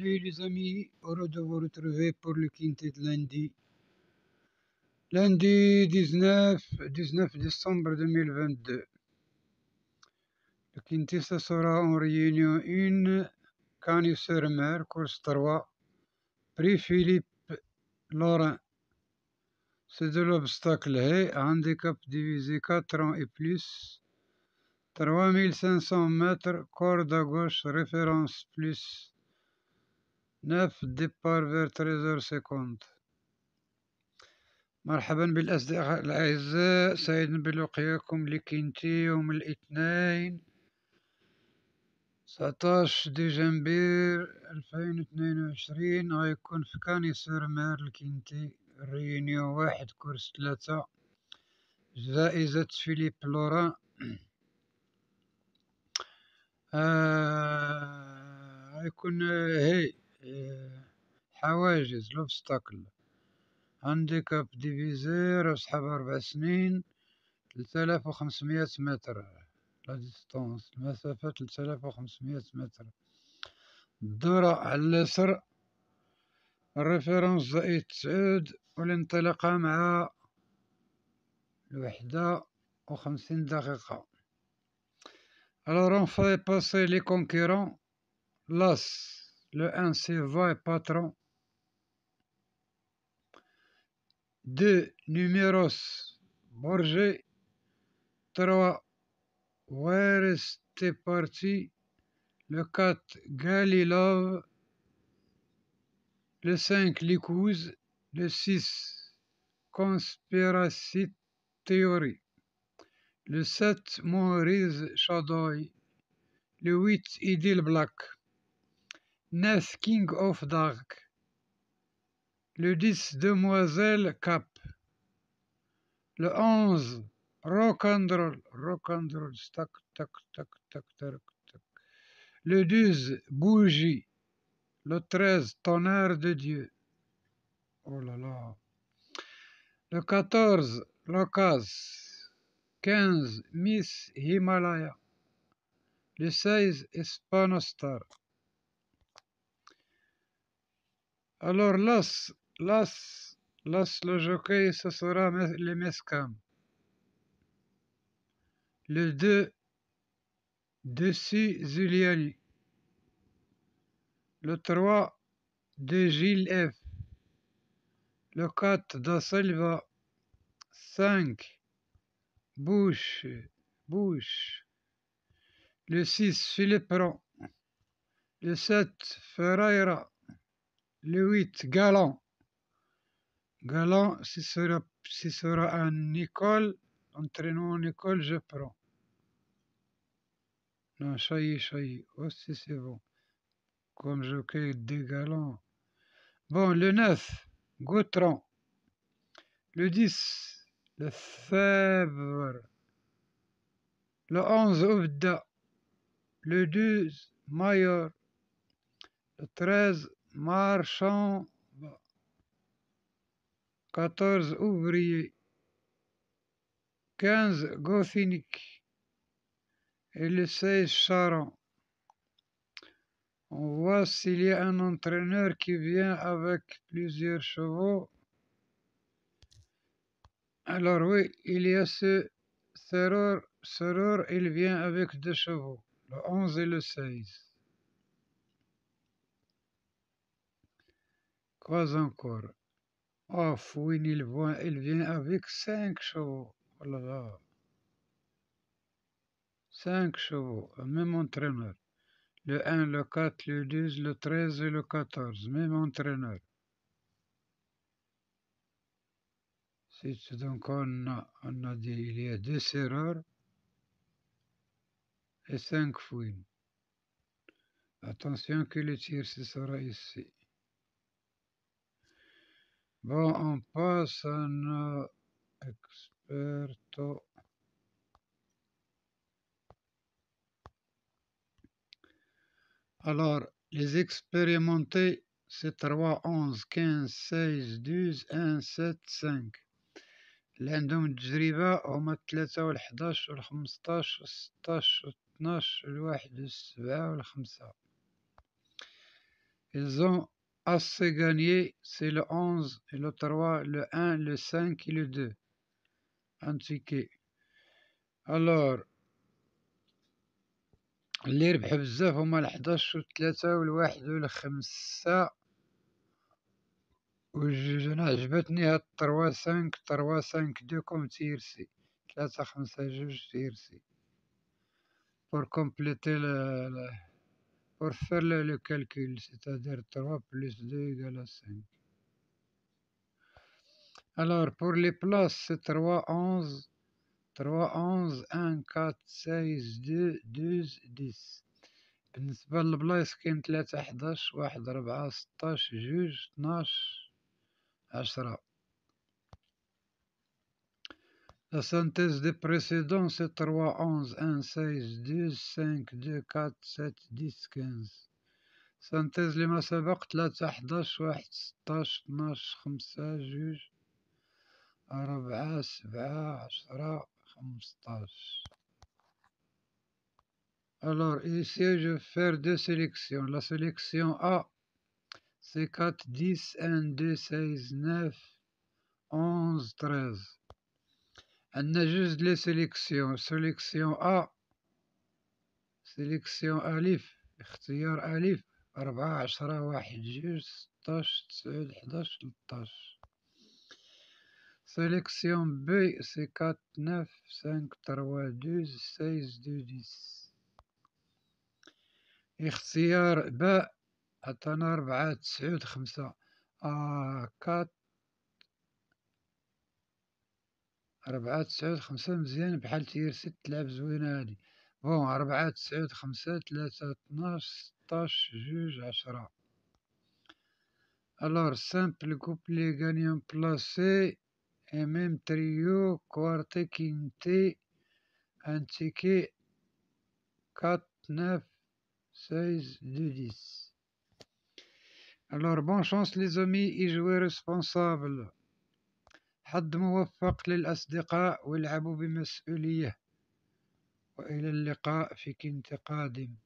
les amis, heureux de vous retrouver pour le quintet de lundi. Lundi 19, 19 décembre 2022. Le quintet, ce sera en réunion 1, Cannes sur mer, course 3, prix Philippe Laurent. C'est de l'obstacle, handicap divisé 4 ans et plus. 3500 mètres, corde à gauche, référence plus نف ديبار فير تريزور سيكوند مرحبا بالأصدقاء الأعزاء سعيد بلقياكم لكنتي يوم الاثنين 19 ديسمبر 2022 غيكون في كانيسير مير الكنتي ريونيو واحد كورس ثلاثة جائزة فيليب لورا آه غيكون هي حواجز لوبستاكل عندك اب ديفيزير اصحابها ربع سنين تلتالاف وخمسمية متر لا ديستونس المسافة تلتالاف وخمسمية متر الدورة على اليسر الريفيرونس زائد تسعود والانطلاقة مع الوحدة وخمسين دقيقة Alors on fait passer les concurrents. L'As, le 1 c'est va et patron. 2. numéros Borger 3. Where is Le 4. Galilov. Le 5. Likouz, Le 6. Conspiracy Theory. Le 7. Maurice Chadoy. Le 8. Idil Black. 9. King of Dark le 10 demoiselle cap le 11 Rocandrol Rocandrol tac tac tac tac tac le 12 bougie le 13 tonnerre de dieu oh là là le 14 locas 15 miss himalaya le 16 espanostar alors là, Las, las le jockey, ce sera les mescams. Le 2, Dessus Zuliani. Le 3, de Gilles F. Le 4, Da Silva. 5, bouche bouche Le 6, Philippe Ron. Le 7, Ferreira. Le 8, Galant. Galant, ce sera, ce sera en école, entraînant en école, prends. Non, ça y est, oh, c'est bon. Comme je crée des galants. Bon, le 9, Gautran. Le 10, le Fèvre. Le 11, Obda. Le 12, Mayor. Le 13, Marchand. 14 ouvriers, 15 gothiniques et le 16 Charon. On voit s'il y a un entraîneur qui vient avec plusieurs chevaux. Alors oui, il y a ce serreur, il vient avec deux chevaux, le 11 et le 16. Quoi encore Oh fouine, il, voit, il vient avec 5 chevaux. Oh là là. 5 chevaux, même entraîneur. Le 1, le 4, le 12, le 13 et le 14, même entraîneur. Donc on a, dit il y a deux serreurs et cinq fouines. Attention que le tir se sera ici. Bon, on passe à nos experto. Alors, les expérimentés, c'est 3, 11, 15, 16, 12, 1, 7, 5. L'indom d'jriba, on met 3, 11, 15, 16, 12, 1, 7, 5. Ils ont assez gagné, c'est le 11 et le 3, le 1, le 5 et le 2. Un ticket. Alors, les ربح بزاف هما 11 3 1 le 5 و عجبتني هاد 3 5 3 5 pour compléter pour faire le calcul, c'est-à-dire 3 plus 2 égale à 5. Alors, pour les places, c'est 3, 11, 3, 11, 1, 4, 16, 2, 12, 10. بالنسبة للبلايص كاين 3, 11, 1, 4, 16, 2, 12, 10. La synthèse des précédents c'est 3, 11, 1, 16, 2, 5, 2, 4, 7, 10, 15 Synthèse les 59, ثلاثة 11, واحد ستاش طناش خمسة جوج Alors ici je vais faire deux sélections. La sélection A c'est 4, 10, 1, 2, 16, 9, 11, 13. عندنا جوج لي سيليكسيون سيليكسيون أ سيليكسيون ألف اختيار ألف ربعة عشرة واحد جوج ستاش تسعود حداش تلطاش سيليكسيون بي سي كات نوف cinq تروا دوز سايز دو ديس اختيار باء عطانا ربعة تسعود خمسة أ كات alors simple couple les placé et même trio quart quinté un ticket, 4 9 16, 2 10 alors bon chance les amis et jouez responsable حظ موفق للأصدقاء والعبوا بمسؤولية وإلى اللقاء في كنت قادم